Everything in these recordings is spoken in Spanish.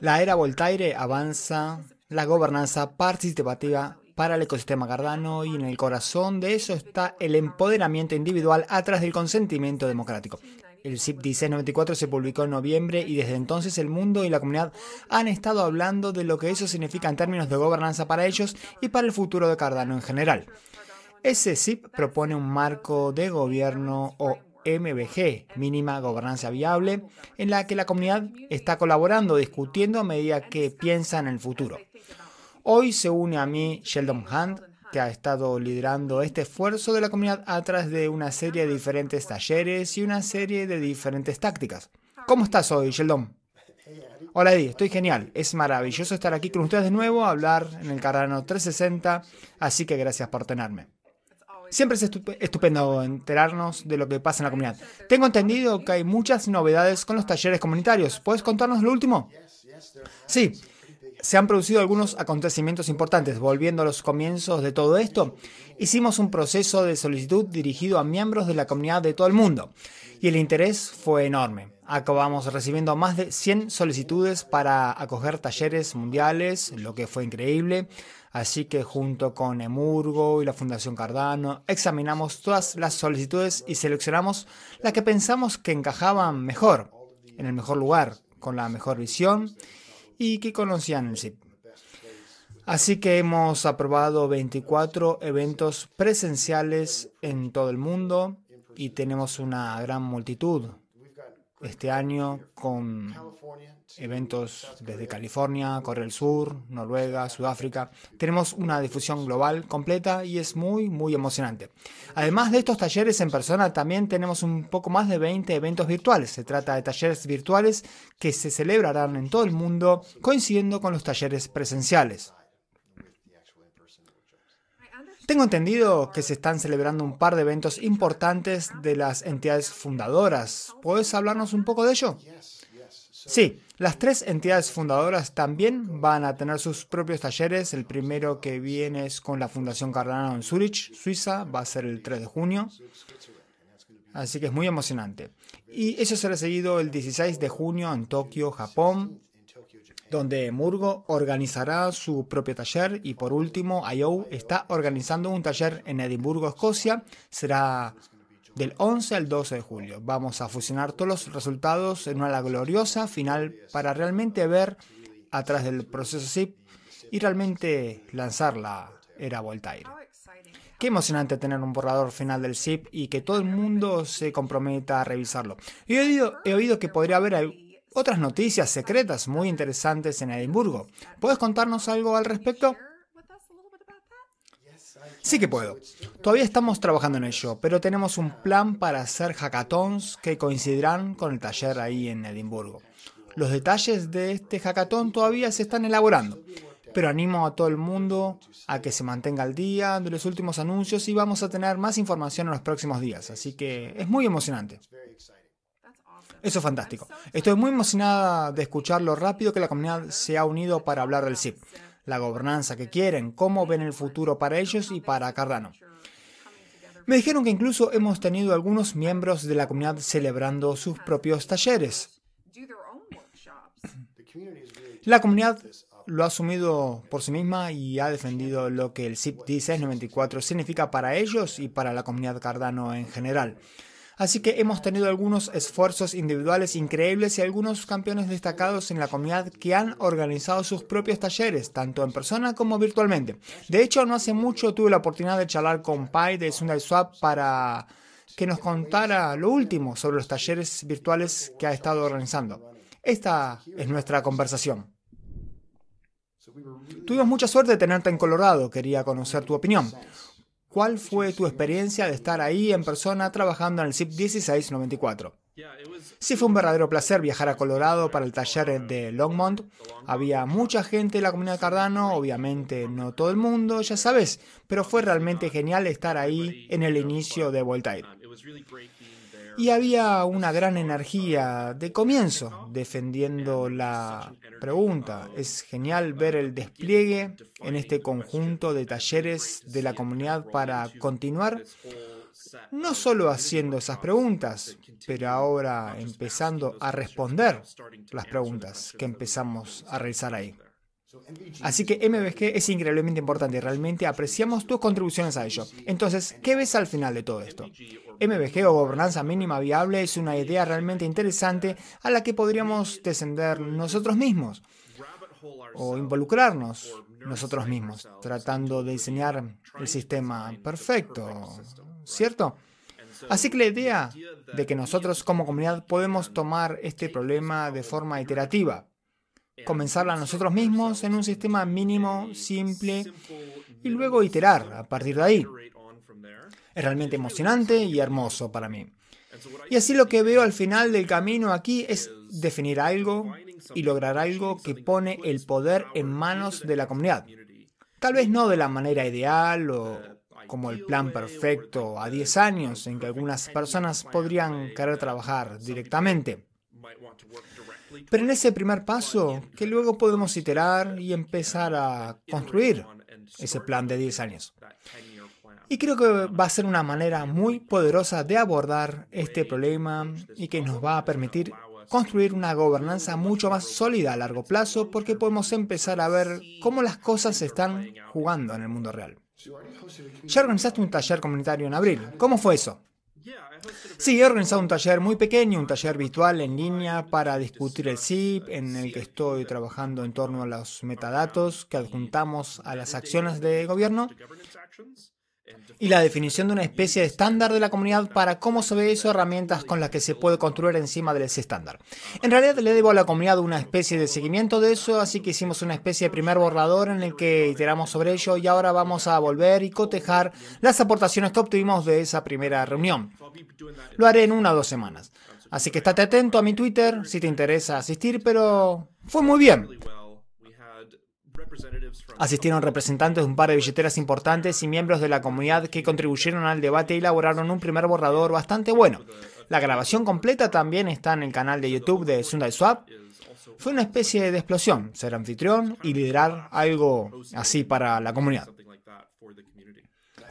La era Voltaire avanza la gobernanza participativa para el ecosistema Cardano y en el corazón de eso está el empoderamiento individual atrás del consentimiento democrático. El SIP 1694 se publicó en noviembre y desde entonces el mundo y la comunidad han estado hablando de lo que eso significa en términos de gobernanza para ellos y para el futuro de Cardano en general. Ese SIP propone un marco de gobierno o MBG, mínima gobernanza viable, en la que la comunidad está colaborando, discutiendo a medida que piensa en el futuro. Hoy se une a mí Sheldon Hunt, que ha estado liderando este esfuerzo de la comunidad a través de una serie de diferentes talleres y una serie de diferentes tácticas. ¿Cómo estás hoy, Sheldon? Hola Eddie, estoy genial. Es maravilloso estar aquí con ustedes de nuevo, hablar en el Carrano 360, así que gracias por tenerme. Siempre es estupendo enterarnos de lo que pasa en la comunidad. Tengo entendido que hay muchas novedades con los talleres comunitarios. ¿Puedes contarnos lo último? Sí, se han producido algunos acontecimientos importantes. Volviendo a los comienzos de todo esto, hicimos un proceso de solicitud dirigido a miembros de la comunidad de todo el mundo y el interés fue enorme. Acabamos recibiendo más de 100 solicitudes para acoger talleres mundiales, lo que fue increíble. Así que junto con Emurgo y la Fundación Cardano examinamos todas las solicitudes y seleccionamos la que pensamos que encajaban mejor, en el mejor lugar, con la mejor visión y que conocían el SIP. Así que hemos aprobado 24 eventos presenciales en todo el mundo y tenemos una gran multitud este año con eventos desde California, Corea del Sur, Noruega, Sudáfrica. Tenemos una difusión global completa y es muy, muy emocionante. Además de estos talleres en persona, también tenemos un poco más de 20 eventos virtuales. Se trata de talleres virtuales que se celebrarán en todo el mundo coincidiendo con los talleres presenciales. Tengo entendido que se están celebrando un par de eventos importantes de las entidades fundadoras. ¿Puedes hablarnos un poco de ello? Sí, las tres entidades fundadoras también van a tener sus propios talleres. El primero que viene es con la Fundación Cardano en Zurich, Suiza, va a ser el 3 de junio. Así que es muy emocionante. Y eso será seguido el 16 de junio en Tokio, Japón, donde Murgo organizará su propio taller y por último IO está organizando un taller en Edimburgo, Escocia. Será del 11 al 12 de julio. Vamos a fusionar todos los resultados en una gloriosa final para realmente ver atrás del proceso SIP y realmente lanzar la era Voltaire. Qué emocionante tener un borrador final del SIP y que todo el mundo se comprometa a revisarlo. He oído, he oído que podría haber otras noticias secretas muy interesantes en Edimburgo. ¿Puedes contarnos algo al respecto? Sí que puedo. Todavía estamos trabajando en ello, pero tenemos un plan para hacer hackathons que coincidirán con el taller ahí en Edimburgo. Los detalles de este hackathon todavía se están elaborando, pero animo a todo el mundo a que se mantenga al día de los últimos anuncios y vamos a tener más información en los próximos días, así que es muy emocionante. Eso es fantástico. Estoy muy emocionada de escuchar lo rápido que la comunidad se ha unido para hablar del SIP, la gobernanza que quieren, cómo ven el futuro para ellos y para Cardano. Me dijeron que incluso hemos tenido algunos miembros de la comunidad celebrando sus propios talleres. La comunidad lo ha asumido por sí misma y ha defendido lo que el SIP 1694 significa para ellos y para la comunidad Cardano en general. Así que hemos tenido algunos esfuerzos individuales increíbles y algunos campeones destacados en la comunidad que han organizado sus propios talleres, tanto en persona como virtualmente. De hecho, no hace mucho tuve la oportunidad de charlar con Pai de Sunday Swap para que nos contara lo último sobre los talleres virtuales que ha estado organizando. Esta es nuestra conversación. Tuvimos mucha suerte de tenerte en Colorado, quería conocer tu opinión. ¿Cuál fue tu experiencia de estar ahí en persona trabajando en el SIP 1694? Sí, fue un verdadero placer viajar a Colorado para el taller de Longmont. Había mucha gente en la comunidad Cardano, obviamente no todo el mundo, ya sabes, pero fue realmente genial estar ahí en el inicio de Voltaire y había una gran energía de comienzo defendiendo la pregunta. Es genial ver el despliegue en este conjunto de talleres de la comunidad para continuar no solo haciendo esas preguntas, pero ahora empezando a responder las preguntas que empezamos a realizar ahí. Así que MBG es increíblemente importante, realmente apreciamos tus contribuciones a ello. Entonces, ¿qué ves al final de todo esto? MBG o gobernanza mínima viable es una idea realmente interesante a la que podríamos descender nosotros mismos o involucrarnos nosotros mismos, tratando de diseñar el sistema perfecto, ¿cierto? Así que la idea de que nosotros como comunidad podemos tomar este problema de forma iterativa, comenzarla nosotros mismos en un sistema mínimo, simple, y luego iterar a partir de ahí, es realmente emocionante y hermoso para mí. Y así lo que veo al final del camino aquí es definir algo y lograr algo que pone el poder en manos de la comunidad. Tal vez no de la manera ideal o como el plan perfecto a 10 años en que algunas personas podrían querer trabajar directamente. Pero en ese primer paso, que luego podemos iterar y empezar a construir ese plan de 10 años. Y creo que va a ser una manera muy poderosa de abordar este problema y que nos va a permitir construir una gobernanza mucho más sólida a largo plazo porque podemos empezar a ver cómo las cosas se están jugando en el mundo real. Ya organizaste un taller comunitario en abril. ¿Cómo fue eso? Sí, he organizado un taller muy pequeño, un taller virtual en línea para discutir el SIP, en el que estoy trabajando en torno a los metadatos que adjuntamos a las acciones de gobierno y la definición de una especie de estándar de la comunidad para cómo se ve eso, herramientas con las que se puede construir encima de ese estándar. En realidad le debo a la comunidad una especie de seguimiento de eso, así que hicimos una especie de primer borrador en el que iteramos sobre ello y ahora vamos a volver y cotejar las aportaciones que obtuvimos de esa primera reunión. Lo haré en una o dos semanas. Así que estate atento a mi Twitter si te interesa asistir, pero fue muy bien. Asistieron representantes de un par de billeteras importantes y miembros de la comunidad que contribuyeron al debate y elaboraron un primer borrador bastante bueno. La grabación completa también está en el canal de YouTube de Sunday Swap. Fue una especie de explosión, ser anfitrión y liderar algo así para la comunidad.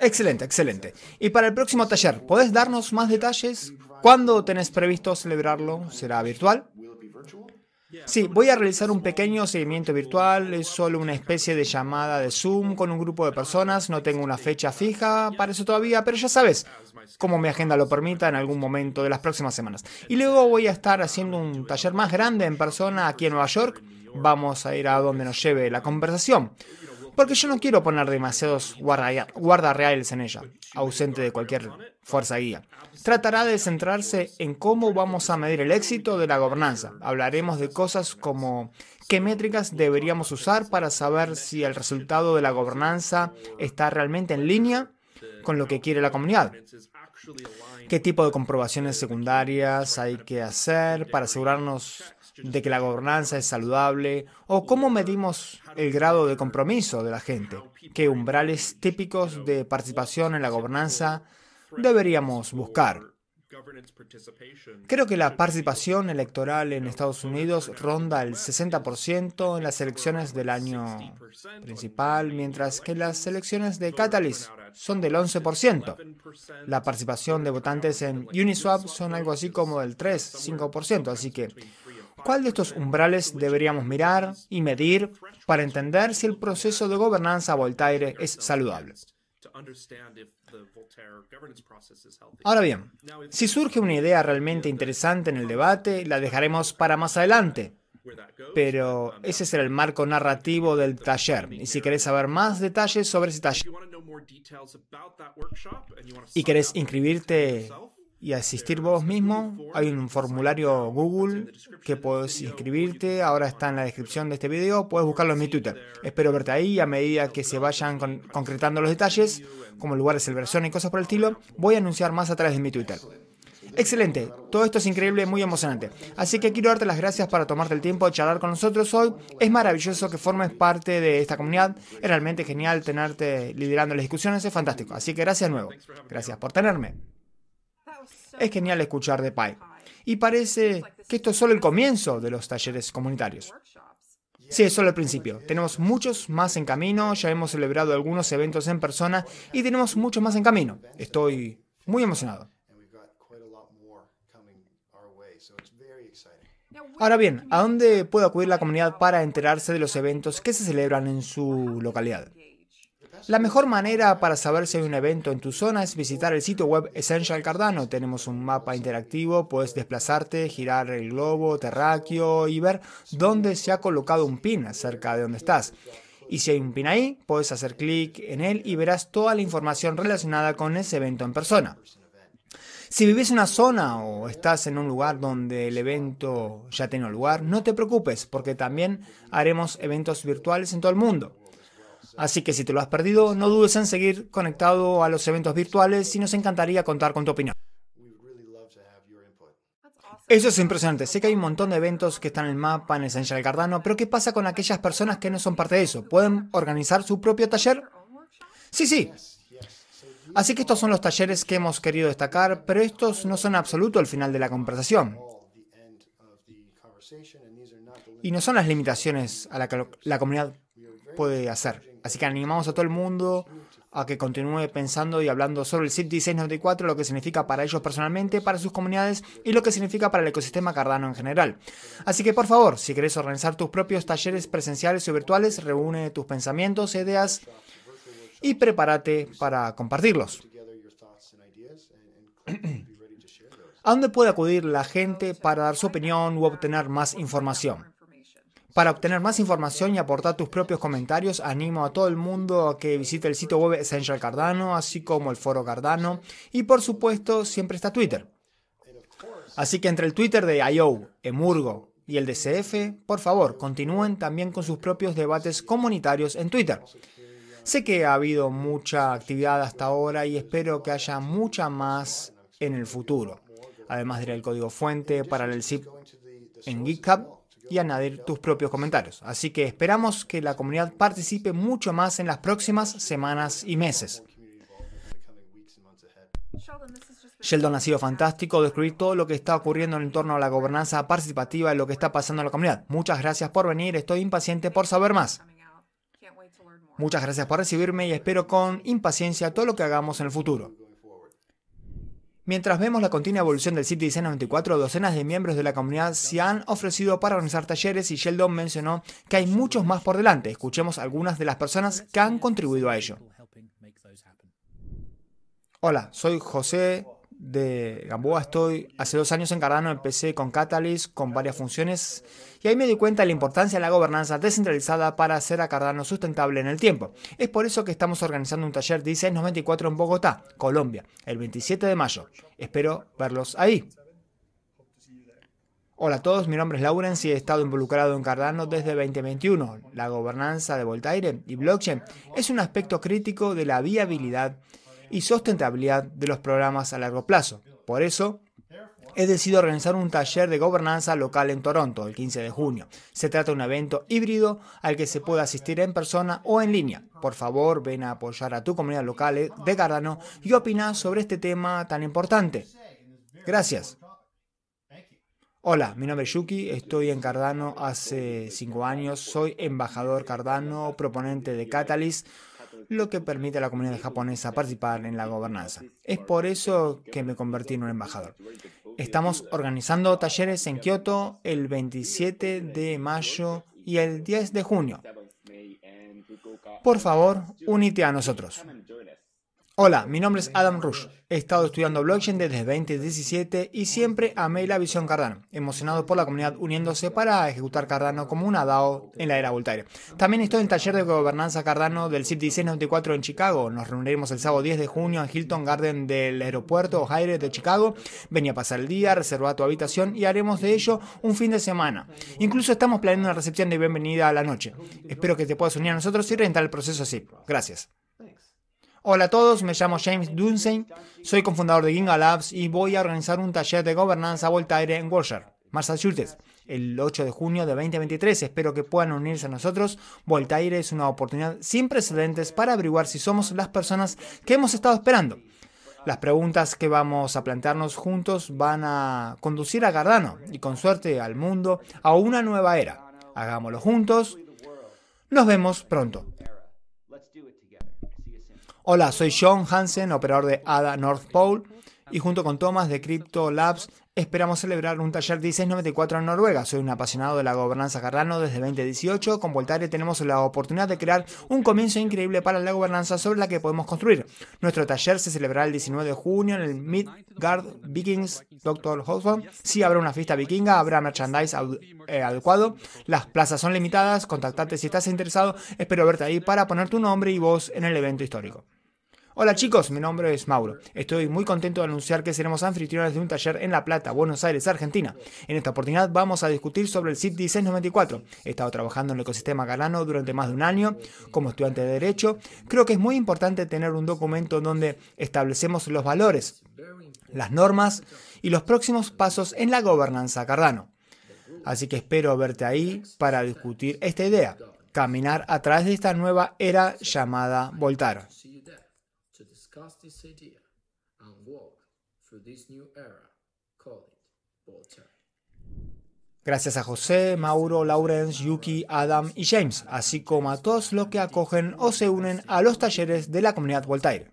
Excelente, excelente. Y para el próximo taller, ¿podés darnos más detalles? ¿Cuándo tenés previsto celebrarlo? ¿Será virtual? Sí, voy a realizar un pequeño seguimiento virtual, es solo una especie de llamada de Zoom con un grupo de personas, no tengo una fecha fija para eso todavía, pero ya sabes, como mi agenda lo permita en algún momento de las próximas semanas. Y luego voy a estar haciendo un taller más grande en persona aquí en Nueva York, vamos a ir a donde nos lleve la conversación porque yo no quiero poner demasiados guarda reales en ella, ausente de cualquier fuerza guía. Tratará de centrarse en cómo vamos a medir el éxito de la gobernanza. Hablaremos de cosas como qué métricas deberíamos usar para saber si el resultado de la gobernanza está realmente en línea con lo que quiere la comunidad. ¿Qué tipo de comprobaciones secundarias hay que hacer para asegurarnos de que la gobernanza es saludable o cómo medimos el grado de compromiso de la gente, qué umbrales típicos de participación en la gobernanza deberíamos buscar. Creo que la participación electoral en Estados Unidos ronda el 60% en las elecciones del año principal, mientras que las elecciones de Catalyst son del 11%. La participación de votantes en Uniswap son algo así como del 3-5%, así que ¿Cuál de estos umbrales deberíamos mirar y medir para entender si el proceso de gobernanza Voltaire es saludable? Ahora bien, si surge una idea realmente interesante en el debate, la dejaremos para más adelante. Pero ese será el marco narrativo del taller. Y si querés saber más detalles sobre ese taller y querés inscribirte y asistir vos mismo. Hay un formulario Google que puedes inscribirte. Ahora está en la descripción de este video. Puedes buscarlo en mi Twitter. Espero verte ahí. A medida que se vayan concretando los detalles, como lugares, versión y cosas por el estilo, voy a anunciar más a través de mi Twitter. Excelente, todo esto es increíble, muy emocionante. Así que quiero darte las gracias para tomarte el tiempo de charlar con nosotros hoy. Es maravilloso que formes parte de esta comunidad. Es realmente genial tenerte liderando las discusiones, es fantástico. Así que gracias de nuevo. Gracias por tenerme. Es genial escuchar de Pai. Y parece que esto es solo el comienzo de los talleres comunitarios. Sí, es solo el principio. Tenemos muchos más en camino, ya hemos celebrado algunos eventos en persona y tenemos muchos más en camino. Estoy muy emocionado. Ahora bien, ¿a dónde puede acudir la comunidad para enterarse de los eventos que se celebran en su localidad? La mejor manera para saber si hay un evento en tu zona es visitar el sitio web Essential Cardano. Tenemos un mapa interactivo, puedes desplazarte, girar el globo, terráqueo y ver dónde se ha colocado un pin acerca de donde estás. Y si hay un pin ahí, puedes hacer clic en él y verás toda la información relacionada con ese evento en persona. Si vivís en una zona o estás en un lugar donde el evento ya tiene lugar, no te preocupes porque también haremos eventos virtuales en todo el mundo. Así que si te lo has perdido, no dudes en seguir conectado a los eventos virtuales y nos encantaría contar con tu opinión. Eso es impresionante. Sé que hay un montón de eventos que están en el mapa, en Essential Cardano, pero ¿qué pasa con aquellas personas que no son parte de eso? ¿Pueden organizar su propio taller? Sí, sí. Así que estos son los talleres que hemos querido destacar, pero estos no son absoluto el final de la conversación. Y no son las limitaciones a las que la comunidad puede hacer. Así que animamos a todo el mundo a que continúe pensando y hablando sobre el 7694, 1694, lo que significa para ellos personalmente, para sus comunidades y lo que significa para el ecosistema Cardano en general. Así que por favor, si querés organizar tus propios talleres presenciales o virtuales, reúne tus pensamientos, ideas y prepárate para compartirlos. ¿A dónde puede acudir la gente para dar su opinión u obtener más información? Para obtener más información y aportar tus propios comentarios, animo a todo el mundo a que visite el sitio web Essential Cardano, así como el foro Cardano, y por supuesto siempre está Twitter. Así que entre el Twitter de IO, Emurgo y el de CF, por favor, continúen también con sus propios debates comunitarios en Twitter. Sé que ha habido mucha actividad hasta ahora y espero que haya mucha más en el futuro. Además diré el código fuente para el zip en GitHub y añadir tus propios comentarios. Así que esperamos que la comunidad participe mucho más en las próximas semanas y meses. Sheldon ha sido fantástico describir todo lo que está ocurriendo en torno a la gobernanza participativa y lo que está pasando en la comunidad. Muchas gracias por venir, estoy impaciente por saber más. Muchas gracias por recibirme y espero con impaciencia todo lo que hagamos en el futuro. Mientras vemos la continua evolución del City Design 94, docenas de miembros de la comunidad se han ofrecido para organizar talleres y Sheldon mencionó que hay muchos más por delante. Escuchemos algunas de las personas que han contribuido a ello. Hola, soy José de Gamboa. Estoy hace dos años en Cardano, empecé con Catalyst, con varias funciones, y ahí me di cuenta de la importancia de la gobernanza descentralizada para hacer a Cardano sustentable en el tiempo. Es por eso que estamos organizando un taller de 1694 e en Bogotá, Colombia, el 27 de mayo. Espero verlos ahí. Hola a todos, mi nombre es Laurence y he estado involucrado en Cardano desde 2021. La gobernanza de Voltaire y blockchain es un aspecto crítico de la viabilidad y sustentabilidad de los programas a largo plazo. Por eso, he decidido organizar un taller de gobernanza local en Toronto el 15 de junio. Se trata de un evento híbrido al que se puede asistir en persona o en línea. Por favor, ven a apoyar a tu comunidad local eh, de Cardano y opina sobre este tema tan importante. Gracias. Hola, mi nombre es Yuki, estoy en Cardano hace cinco años, soy embajador Cardano, proponente de Catalyst lo que permite a la comunidad japonesa participar en la gobernanza. Es por eso que me convertí en un embajador. Estamos organizando talleres en Kioto el 27 de mayo y el 10 de junio. Por favor, únete a nosotros. Hola, mi nombre es Adam Rush. He estado estudiando blockchain desde 2017 y siempre amé la visión Cardano, emocionado por la comunidad uniéndose para ejecutar Cardano como una DAO en la era Voltaire. También estoy en el taller de gobernanza Cardano del CIP 1694 en Chicago. Nos reuniremos el sábado 10 de junio en Hilton Garden del aeropuerto O'Hare de Chicago. Venía a pasar el día, reserva tu habitación y haremos de ello un fin de semana. Incluso estamos planeando una recepción de bienvenida a la noche. Espero que te puedas unir a nosotros y rentar el proceso así. Gracias. Hola a todos, me llamo James Dunsen, soy cofundador de Ginga Labs y voy a organizar un taller de gobernanza Voltaire en Worcester, Massachusetts, el 8 de junio de 2023. Espero que puedan unirse a nosotros. Voltaire es una oportunidad sin precedentes para averiguar si somos las personas que hemos estado esperando. Las preguntas que vamos a plantearnos juntos van a conducir a Gardano y con suerte al mundo a una nueva era. Hagámoslo juntos. Nos vemos pronto. Hola, soy John Hansen, operador de ADA North Pole y junto con Thomas de Crypto Labs esperamos celebrar un taller 1694 en Noruega. Soy un apasionado de la gobernanza Carrano desde 2018. Con Voltaire tenemos la oportunidad de crear un comienzo increíble para la gobernanza sobre la que podemos construir. Nuestro taller se celebrará el 19 de junio en el Midgard Vikings Dr. Hawthorne. Sí habrá una fiesta vikinga, habrá merchandise eh, adecuado. Las plazas son limitadas. Contactate si estás interesado. Espero verte ahí para poner tu nombre y voz en el evento histórico. Hola chicos, mi nombre es Mauro. Estoy muy contento de anunciar que seremos anfitriones de un taller en La Plata, Buenos Aires, Argentina. En esta oportunidad vamos a discutir sobre el cit 1694. He estado trabajando en el ecosistema cardano durante más de un año como estudiante de Derecho. Creo que es muy importante tener un documento donde establecemos los valores, las normas y los próximos pasos en la gobernanza Cardano. Así que espero verte ahí para discutir esta idea, caminar a través de esta nueva era llamada Voltar. Gracias a José, Mauro, Lawrence, Yuki, Adam y James, así como a todos los que acogen o se unen a los talleres de la comunidad Voltaire.